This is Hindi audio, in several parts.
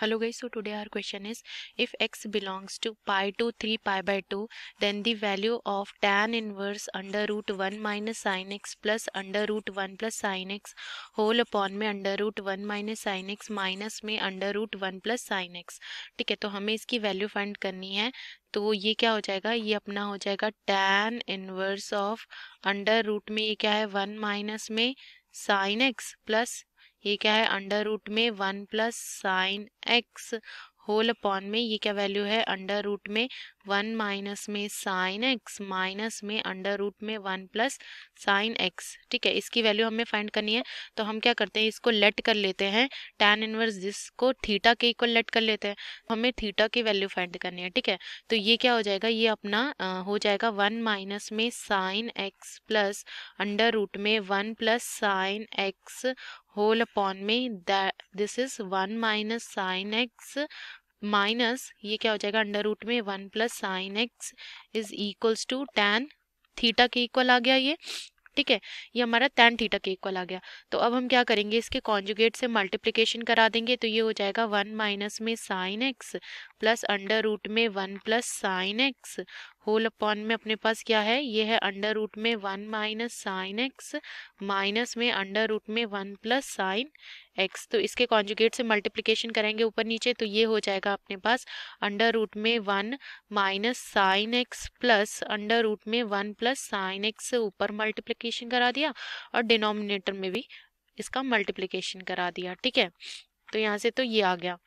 hello guys so today our question is if x belongs to pi to 3 pi by 2 then the value of tan inverse under root 1 minus sin x plus under root 1 plus sin x whole upon में under root 1 minus sin x minus में under root 1 plus sin x ठीक है तो हमें इसकी वैल्यू फाइंड करनी है तो ये क्या हो जाएगा ये अपना हो जाएगा tan inverse of under root में ये क्या है वन माइनस में साइन एक्स प्लस ये क्या है अंडर रूट में one plus sine x whole upon में ये क्या वैल्यू है अंडर रूट में वन माइनस में साइन एक्स माइनस में अंडर रूट में वन प्लस साइन एक्स ठीक है इसकी वैल्यू हमें फाइंड करनी है तो हम क्या करते हैं इसको लेट कर लेते हैं टैन इनवर्स जिसको थीटा के इक्वल लेट कर लेते हैं हमें थीटा की वैल्यू फाइंड करनी है ठीक है तो ये क्या हो जाएगा ये अपना आ, हो जाएगा वन माइनस में sine x plus under root में one plus sine x whole upon में this is one minus sine x minus ये क्या हो जाएगा अंडर रूट में one plus sine x is equals to tan theta के इक्वल आ गया ये ठीक है ये हमारा टेन थीटा के इक्वल आ गया तो अब हम क्या करेंगे इसके कॉन्जुगेट से मल्टीप्लिकेशन करा देंगे तो ये हो जाएगा वन माइनस में sine x plus under root में one plus sine x whole upon में अपने पास क्या है ये है अंडर रूट में one minus sine x minus में अंडर रूट में वन प्लस साइन एक्स तो इसके कॉन्जुगेट से मल्टीप्लिकेशन करेंगे ऊपर नीचे तो ये हो जाएगा अपने पास अंडर रूट में one minus sine x plus under root में वन प्लस साइन एक्स ऊपर मल्टीप्लिकेशन करा दिया और डिनोमिनेटर में भी इसका मल्टीप्लिकेशन करा दिया ठीक है तो यहाँ से तो ये आ गया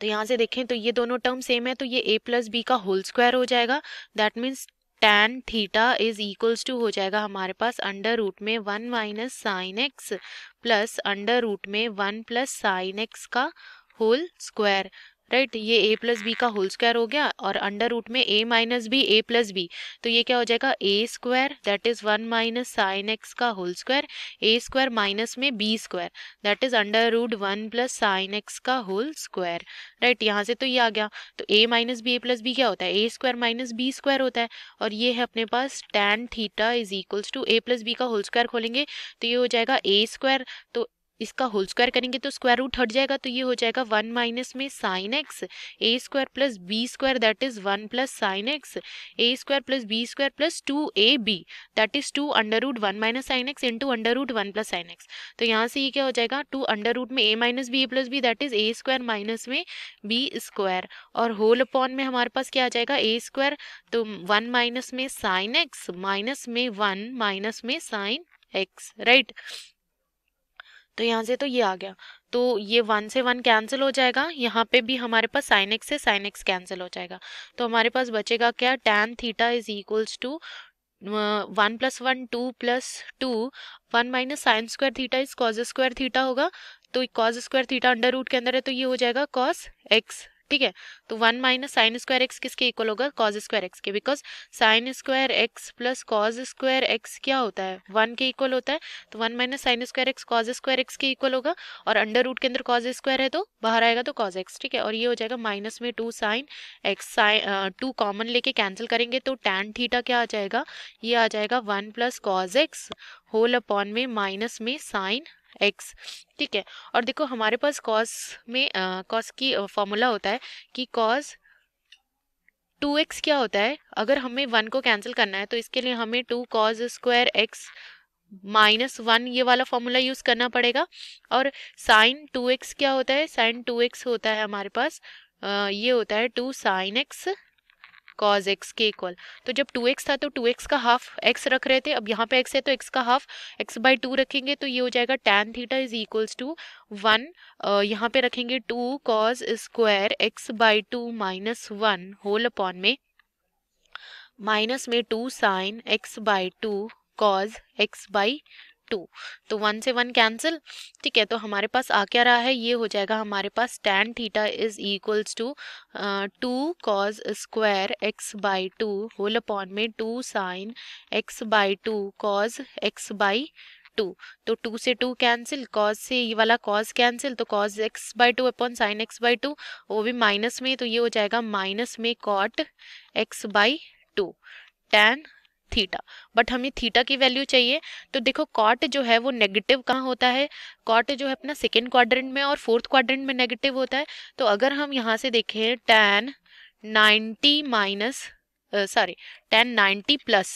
तो यहाँ से देखें तो ये दोनों टर्म सेम है तो ये ए प्लस बी का होल स्क्वायर हो जाएगा that means tan theta is equals to हो जाएगा हमारे पास अंडर रूट में one minus sine x plus under root में वन प्लस साइन एक्स का होल स्क्वायर राइट ये ए प्लस बी का होल स्क्वायर हो गया और अंडर रूट में A minus B A plus B तो ये क्या हो जाएगा A square that is one minus sine x का whole square A square minus में B square that is under root one plus sine x का होल स्क्वायर राइट यहाँ से तो ये आ गया तो A minus B A plus B क्या होता है A square minus B square होता है और ये है अपने पास tan theta is equals to A plus B का होल स्क्वायर खोलेंगे तो ये हो जाएगा ए स्क्वायर तो इसका होल स्क्वायर करेंगे तो स्क्वायर रूट हट जाएगा तो ये हो जाएगा वन माइनस में sine x A square plus B square that is one plus sine x A square plus B square plus two A B that is two under root one minus sine x into under root one plus sine x तो यहाँ से ये क्या हो जाएगा टू अंडर रूट में A minus B A plus B that is A square minus में बी स्क्वायर और होल अपॉन में हमारे पास क्या आ जाएगा ए स्क्वायर तो वन माइनस में साइन एक्स माइनस में वन माइनस में साइन एक्स राइट right? तो यहाँ से तो ये आ गया तो ये वन से वन कैंसिल हो जाएगा यहाँ पे भी हमारे पास साइन एक्स से साइन एक्स कैंसिल हो जाएगा तो हमारे पास बचेगा क्या tan theta is equals to one plus one two plus two one minus sine square theta is cos square theta होगा तो cos square theta under root के अंदर है तो ये हो जाएगा कॉस एक्स ठीक है तो one minus sine square x किसके इक्वल होगा कॉज स्क्वायर एक्स के because sine square x plus cos square x क्या होता है वन के इक्वल होता है तो one minus sine square x cos square x के इक्वल होगा और अंडर रूट के अंदर कॉज स्क्वायर है तो बाहर आएगा तो कॉज एक्स ठीक है और ये हो जाएगा माइनस में two sine x sine two common लेके कैंसिल करेंगे तो टेन थीटा क्या आ जाएगा ये आ जाएगा one plus cos x whole upon में माइनस में साइन एक्स ठीक है और देखो हमारे पास कॉस में कॉस की फॉर्मूला होता है कि कॉस टू एक्स क्या होता है अगर हमें वन को कैंसिल करना है तो इसके लिए हमें two cos square x minus one ये वाला फॉर्मूला यूज़ करना पड़ेगा और साइन टू एक्स क्या होता है साइन टू एक्स होता है हमारे पास आ, ये होता है two sine x cos x के इक्वल तो जब टू एक्स था तो टू एक्स का हाफ एक्स रख रहे थे अब यहाँ पे एक्स है तो एक्स का हाफ एक्स बाई टू रखेंगे तो ये हो जाएगा tan theta is equals to one यहाँ पे रखेंगे two cos square x by two minus one whole upon में माइनस में two sine x by two cos x by two तो वन से वन कैंसिल ठीक है तो हमारे पास आ क्या रहा है ये हो जाएगा हमारे पास tan theta is equals to two cos square x by two whole upon में two sine x by two cos x by two तो टू से टू कैंसिल कॉज से ये वाला कॉज कैंसिल तो cos x by two upon sine x by two वो भी माइनस में तो ये हो जाएगा माइनस में cot x by two tan theta but हमें थीटा की वैल्यू चाहिए तो देखो कॉट जो है वो नेगेटिव कहाँ होता है कॉट जो है अपना सेकेंड क्वाड्रेंट में और फोर्थ क्वाड्रेंट में नेगेटिव होता है तो अगर हम यहाँ से देखें tan ninety minus sorry tan ninety plus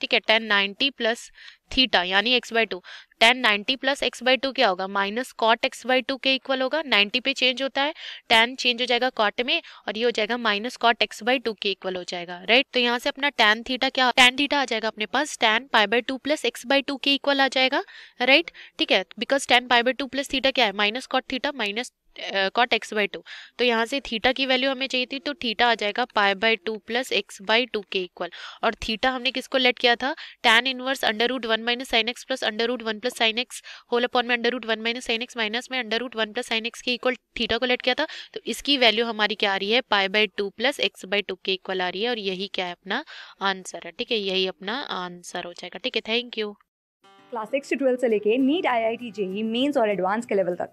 ठीक है टेन नाइन्टी प्लस थीटा यानी x by two tan ninety plus x by two क्या होगा minus cot x by two के इक्वल होगा नाइन्टी पे चेंज होता है टेन चेंज हो जाएगा कॉट में और ये हो जाएगा minus cot x by two के इक्वल हो जाएगा राइट तो यहाँ से अपना टेन थीटा क्या टेन थीटा आ जाएगा अपने पास tan pi by two plus x by two के इक्वल आ जाएगा राइट ठीक है because tan pi by two plus theta क्या है minus cot theta minus cot x by two तो यहाँ से थीटा की वैल्यू हमें चाहिए थी तो थीटा आ जाएगा pi by two plus x by two के इक्वल और थीटा हमने किसको लेट किया था tan inverse under root one minus sine x plus under root one plus sine x whole upon में under root one minus sine x minus में under root one plus sine x के इक्वल थीटा को लेट किया था तो इसकी वैल्यू हमारी क्या आ रही है pi by two plus x by two के इक्वल आ रही है और यही क्या है अपना आंसर है ठीक है यही अपना आंसर हो जाएगा ठीक है थैंक यू क्लास सिक्स से ट्वेल्थ से लेके NEET I I T JEE mains और एडवांस के लेवल तक